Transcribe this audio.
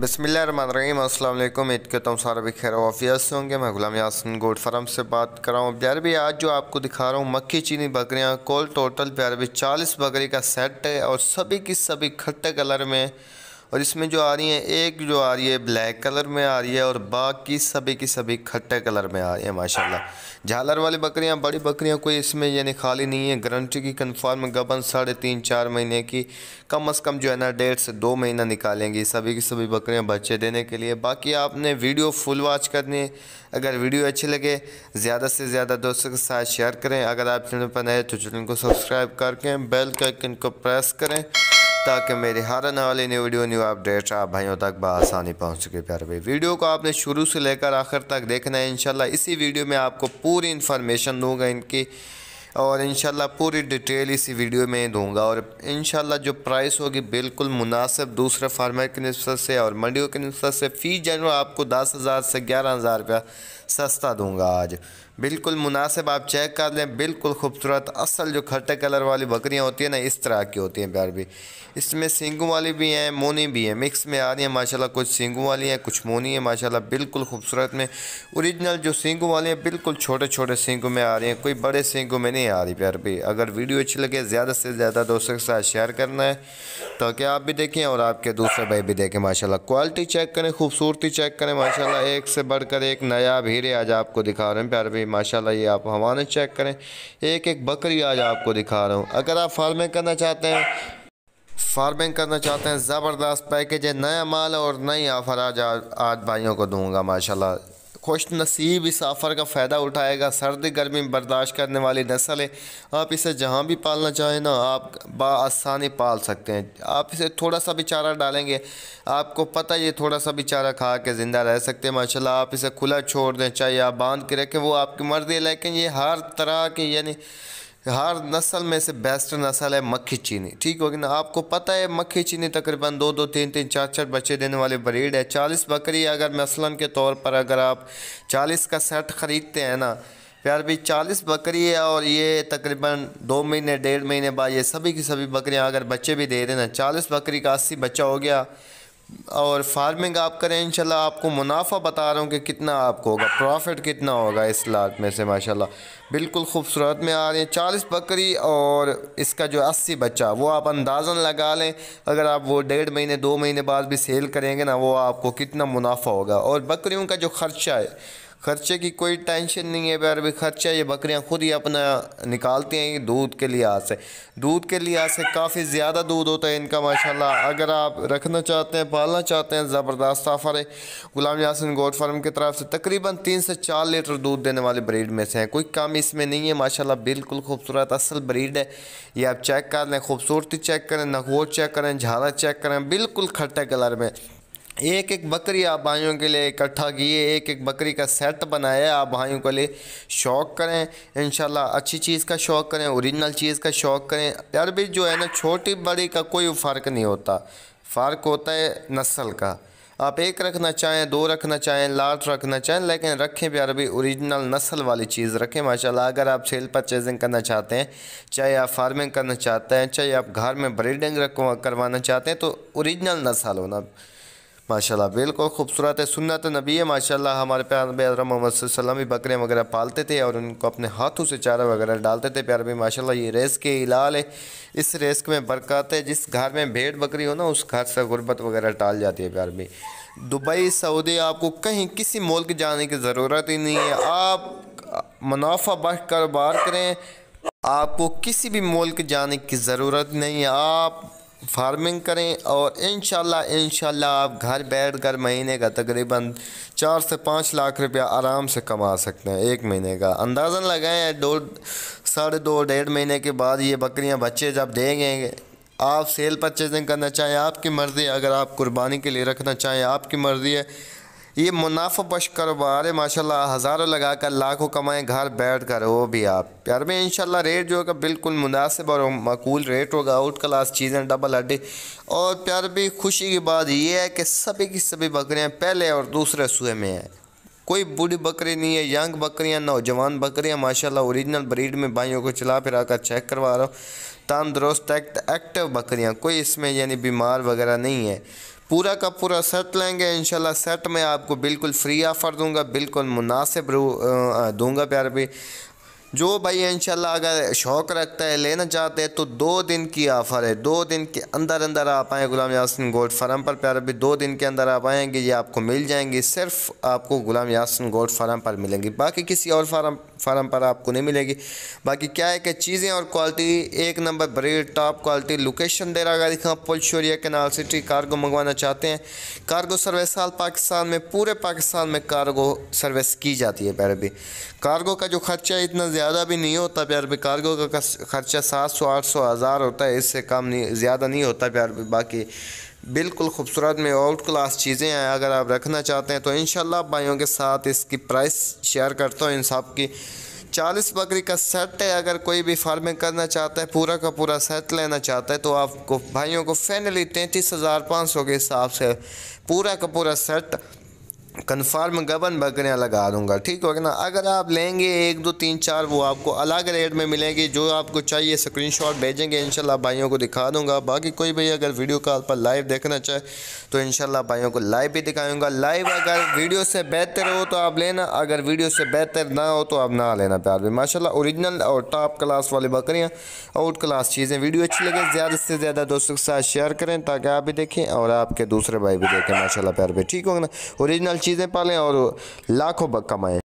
बसमिल अल्लाम उम्मीद के तुम सारा भी खैर वाफिया से होंगे मैं गुलाम यासिन गोड फार्म से बात कर रहा हूँ प्यार भी आज जो आपको दिखा रहा हूँ मक्खी चीनी बकरियाँ कॉल टोटल प्यार भी चालीस बकरी का सेट है और सभी की सभी खट्टे कलर में और इसमें जो आ रही हैं एक जो आ रही है ब्लैक कलर में आ रही है और बाकी सभी की सभी खट्टे कलर में आ रही है माशाल्लाह झालर वाली बकरियां बड़ी बकरियां कोई इसमें यानी खाली नहीं है गारंटी की कन्फर्म गबन साढ़े तीन चार महीने की कम अज़ कम जो है ना डेढ़ से दो महीना निकालेंगी सभी की सभी बकरियाँ बच्चे देने के लिए बाकी आपने वीडियो फुल वॉच करनी है अगर वीडियो अच्छी लगे ज़्यादा से ज़्यादा दोस्तों के साथ शेयर करें अगर आप चैनल पर नए तो चैनल को सब्सक्राइब करके बेल का आइकन को प्रेस करें ताकि मेरे हर आने वाले न्यू वीडियो न्यू अपडेट आप भाइयों तक बसानी पहुँच सके प्यार भाई वीडियो को आपने शुरू से लेकर आखिर तक देखना है इनशाला इसी वीडियो में आपको पूरी इन्फॉर्मेशन दूँगा इनकी और इन पूरी डिटेल इसी वीडियो में दूंगा और इन जो प्राइस होगी बिल्कुल मुनासिब दूसरे फार्मर के नस्बत से और मंडियों के नस्बत से फ़ी जनरल आपको दस हज़ार से ग्यारह हज़ार रुपया सस्ता दूंगा आज बिल्कुल मुनासिब आप चेक कर लें बिल्कुल खूबसूरत असल जो खट्टे कलर वाली बकरियाँ होती हैं ना इस तरह की होती हैं प्यार भी इसमें सींगों वाली भी हैं मोनी भी हैं मिक्स में आ रही हैं माशाल्लाह कुछ सींगों वाली हैं कुछ मोनी हैं माशाल्लाह बिल्कुल खूबसूरत में ओरिजिनल जो सींगू वाली हैं बिल्कुल छोटे छोटे सींगों में आ रही हैं कोई बड़े सींगों में नहीं आ रही प्यार भी अगर वीडियो अच्छी लगे ज़्यादा से ज़्यादा दोस्तों के साथ शेयर करना है ताकि आप भी देखें और आपके दूसरे भाई भी देखें माशाल्लाह क्वालिटी चेक करें खूबसूरती चेक करें माशाल्लाह एक से बढ़कर एक नया भीरे आज आपको दिखा रहे हैं प्यारे भाई माशाल्लाह ये आप हवाने चेक करें एक एक बकरी आज आपको दिखा रहा हूँ अगर आप फार्मिंग करना चाहते हैं फार्मिंग करना चाहते हैं ज़बरदस्त पैकेज है नया माल और नई ऑफ़र आज आज भाइयों को दूँगा माशाल्लाह खुश नसीब इस आफ़र का फ़ायदा उठाएगा सर्द गर्मी बर्दाश्त करने वाली नस्ल है आप इसे जहाँ भी पालना चाहें ना आप बसानी पाल सकते हैं आप इसे थोड़ा सा भी चारा डालेंगे आपको पता ये थोड़ा सा भी चारा खा के ज़िंदा रह सकते हैं माशा आप इसे खुला छोड़ दें चाहे आप बांध के रखें वो आपकी मर्ज़ी है लेकिन ये हर तरह के यानी हर नस्ल में से बेस्ट नस्ल है मक्खी चीनी ठीक होगी ना आपको पता है मक्खी चीनी तकरीबन दो दो तीन तीन चार चार बच्चे देने वाले ब्रीड है चालीस बकरी अगर मसलन के तौर पर अगर आप चालीस का सेट ख़रीदते हैं ना प्यार भी चालीस बकरी है और ये तकरीबन दो महीने डेढ़ महीने बाद ये सभी की सभी बकरियाँ अगर बच्चे भी दे देना चालीस बकरी का अस्सी बच्चा हो गया और फार्मिंग आप करें इंशाल्लाह आपको मुनाफा बता रहा हूँ कि कितना आपको होगा प्रॉफिट कितना होगा इस लाट में से माशाल्लाह बिल्कुल खूबसूरत में आ रही है चालीस बकरी और इसका जो अस्सी बच्चा वो आप अंदाजन लगा लें अगर आप वो डेढ़ महीने दो महीने बाद भी सेल करेंगे ना वो आपको कितना मुनाफा होगा और बकरियों का जो ख़र्चा है खर्चे की कोई टेंशन नहीं है प्यार भी खर्चा ये बकरियां खुद ही अपना निकालती हैं दूध के लिहाज से दूध के लिहाज से काफ़ी ज़्यादा दूध होता है इनका माशाल्लाह अगर आप रखना चाहते हैं पालना चाहते हैं ज़बरदस्त ऑफ़र है गुलाम यासिन गोट फार्म की तरफ से तकरीबन तीन से चार लीटर दूध देने वाले ब्रीड में से हैं कोई कम इसमें नहीं है माशाला बिल्कुल खूबसूरत असल ब्रीड है ये आप चेक कर लें खूबसूरती चेक करें नगोट चेक करें झाला चेक करें बिल्कुल खट्टे कलर में एक एक बकरी आप भाइयों के लिए इकट्ठा किए एक एक बकरी का सेट बनाया आप भाइयों के लिए शौक़ करें इन अच्छी चीज़ का शौक़ करें ओरिजिनल चीज़ का शौक़ करें यार भी जो है ना छोटी बड़ी का कोई फ़र्क नहीं होता फ़र्क होता है नस्ल का आप एक रखना चाहें दो रखना चाहें लाट रखना चाहें लेकिन रखें भी अरबी ओरिजिनल नस्ल वाली चीज़ रखें माशाल्लाह अगर आप सेल परचेजिंग करना चाहते हैं चाहे आप फार्मिंग करना चाहते हैं चाहे आप घर में ब्रीडिंग करवाना चाहते हैं तो ओरिजिनल नस्ल होना माशाल्लाह बिल्कुल खूबसूरत है सुन्नत नबी है माशाल्लाह हमारे प्यार मोहम्मद वसल्लम भी बकरे वगैरह पालते थे और उनको अपने हाथों से चारा वगैरह डालते थे प्यार भी माशाल्लाह ये रेस के इलाल है इस रेस में बरकत है जिस घर में भेड़ बकरी हो ना उस घर से गुर्बत वगैरह टाल जाती है प्यार भी दुबई सऊदी आपको कहीं किसी मुल्क जाने की ज़रूरत ही नहीं है आप मुनाफा बख कारोबार करें आपको किसी भी मुल्क जाने की ज़रूरत नहीं है आप फार्मिंग करें और इन इन आप घर बैठ कर महीने का तकरीबन चार से पाँच लाख रुपया आराम से कमा सकते हैं एक महीने का अंदाज़न लगाएं दो साढ़े दो डेढ़ महीने के बाद ये बकरियां बच्चे जब देंगे आप सेल परचेजिंग करना चाहें आपकी मर्ज़ी अगर आप कुर्बानी के लिए रखना चाहें आपकी मर्ज़ी है ये मुनाफा बश कारोबार है माशाल्लाह हज़ारों लगा कर लाखों कमाएं घर बैठ कर वो भी आप प्यार में इंशाल्लाह रेट जो होगा बिल्कुल मुनासिब और मकूल रेट होगा आउट क्लास चीज़ें डबल हड्डी और प्यार भी खुशी की बात यह है कि सभी की सभी बकरियाँ पहले और दूसरे सूए में हैं कोई बूढ़ी बकरी नहीं है यंग बकरियाँ नौजवान बकरियाँ माशाल्लाह ओरिजिनल ब्रीड में भाइयों को चला फिरा कर चेक करवा रहा हूँ तंदरुस्त एक्ट एक्टिव बकरियाँ कोई इसमें यानी बीमार वगैरह नहीं है पूरा का पूरा सेट लेंगे इन सेट में आपको बिल्कुल फ्री ऑफ़र दूंगा बिल्कुल मुनासिब दूंगा प्यार भी जो भाई शाला अगर शौक़ रखता है लेना चाहते हैं तो दो दिन की ऑफ़र है दो दिन के अंदर अंदर आप आएँ गुलाम यासिन गोल्ड फार्म पर प्यार भी दो दिन के अंदर आप आएँगे ये आपको मिल जाएंगी सिर्फ आपको गुलाम यासिन गोल्ड फार्म पर मिलेंगी बाकी किसी और फार्म फार्म पर आपको नहीं मिलेगी बाकी क्या है कि चीज़ें और क्वालिटी एक number bread top quality location दे रहा दिखा पुल शोरिया सिटी कार्गो मंगवाना चाहते हैं कार्गो सर्विस साल पाकिस्तान में पूरे पाकिस्तान में कार्गो सर्विस की जाती है पैर भी कार्गो का जो खर्चा है इतना ज़्यादा भी नहीं होता प्यार में कार्गो का खर्चा सात सौ आठ सौ हज़ार होता है इससे कम नहीं ज़्यादा नहीं होता प्यार में बाकी बिल्कुल खूबसूरत में आउट क्लास चीज़ें हैं अगर आप रखना चाहते हैं तो इन भाइयों के साथ इसकी प्राइस शेयर करता हूँ इन सब की चालीस बकरी का सेट है अगर कोई भी फार्मिंग करना चाहता है पूरा का पूरा सेट लेना चाहता है तो आपको भाइयों को फाइनली तैंतीस हज़ार पाँच सौ के हिसाब से पूरा का पूरा सेट कन्फर्म गबन बकरियाँ लगा दूंगा ठीक हो गया ना अगर आप लेंगे एक दो तीन चार वो आपको अलग रेट में मिलेंगी जो आपको चाहिए स्क्रीनशॉट भेजेंगे इंशाल्लाह भाइयों को दिखा दूंगा बाकी कोई भाई अगर वीडियो कॉल पर लाइव देखना चाहे तो इंशाल्लाह भाइयों को लाइव भी दिखाऊंगा लाइव अगर वीडियो से बेहतर हो तो आप लेना अगर वीडियो से बेहतर ना हो तो आप ना लेना प्यार भी माशाला औरिजिनल और टॉप क्लास वाली बकरियाँ आउट क्लास चीज़ें वीडियो अच्छी लगे ज़्यादा से ज़्यादा दोस्तों के साथ शेयर करें ताकि आप भी देखें और आपके दूसरे भाई भी देखें माशाला प्यार भी ठीक होगा ना औरिजिनल चीज़ें पालें और लाखों कमाएँ